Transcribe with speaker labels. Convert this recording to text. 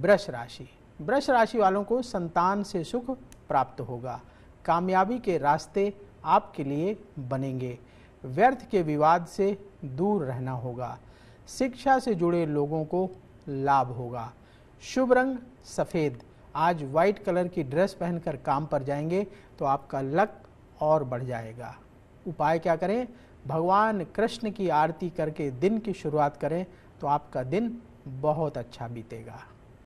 Speaker 1: वृष राशि वृष राशि वालों को संतान से सुख प्राप्त होगा कामयाबी के रास्ते आपके लिए बनेंगे व्यर्थ के विवाद से दूर रहना होगा शिक्षा से जुड़े लोगों को लाभ होगा शुभ रंग सफ़ेद आज व्हाइट कलर की ड्रेस पहनकर काम पर जाएंगे तो आपका लक और बढ़ जाएगा उपाय क्या करें भगवान कृष्ण की आरती करके दिन की शुरुआत करें तो आपका दिन बहुत अच्छा बीतेगा